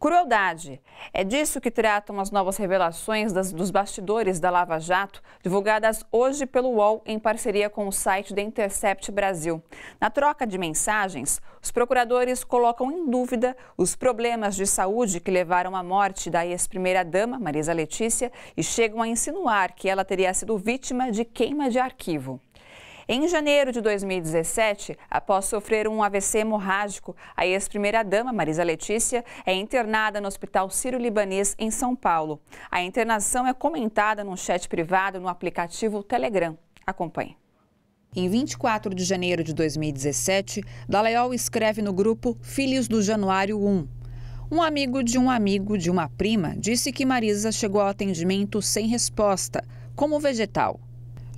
Crueldade. É disso que tratam as novas revelações das, dos bastidores da Lava Jato, divulgadas hoje pelo UOL em parceria com o site da Intercept Brasil. Na troca de mensagens, os procuradores colocam em dúvida os problemas de saúde que levaram à morte da ex-primeira-dama, Marisa Letícia, e chegam a insinuar que ela teria sido vítima de queima de arquivo. Em janeiro de 2017, após sofrer um AVC hemorrágico, a ex-primeira-dama Marisa Letícia é internada no Hospital Sírio-Libanês, em São Paulo. A internação é comentada num chat privado no aplicativo Telegram. Acompanhe. Em 24 de janeiro de 2017, Dalaiol escreve no grupo Filhos do Januário 1. Um amigo de um amigo de uma prima disse que Marisa chegou ao atendimento sem resposta, como vegetal.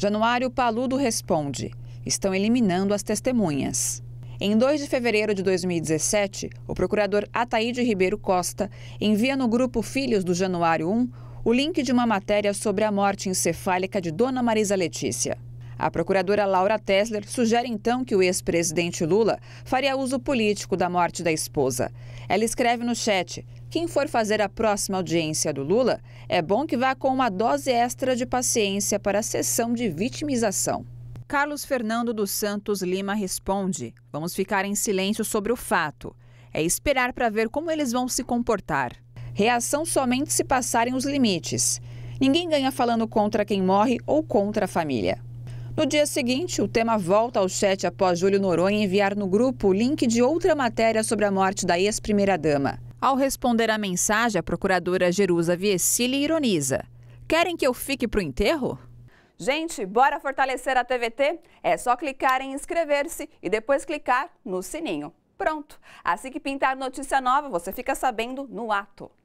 Januário Paludo responde: estão eliminando as testemunhas. Em 2 de fevereiro de 2017, o procurador Ataíde Ribeiro Costa envia no grupo Filhos do Januário 1 o link de uma matéria sobre a morte encefálica de Dona Marisa Letícia. A procuradora Laura Tesler sugere então que o ex-presidente Lula faria uso político da morte da esposa. Ela escreve no chat: quem for fazer a próxima audiência do Lula, é bom que vá com uma dose extra de paciência para a sessão de vitimização. Carlos Fernando dos Santos Lima responde: Vamos ficar em silêncio sobre o fato. É esperar para ver como eles vão se comportar. Reação somente se passarem os limites. Ninguém ganha falando contra quem morre ou contra a família. No dia seguinte, o tema volta ao chat após Júlio Noronha enviar no grupo o link de outra matéria sobre a morte da ex-primeira-dama. Ao responder a mensagem, a procuradora Jerusa Viesili ironiza. Querem que eu fique para o enterro? Gente, bora fortalecer a TVT? É só clicar em inscrever-se e depois clicar no sininho. Pronto! Assim que pintar notícia nova, você fica sabendo no ato.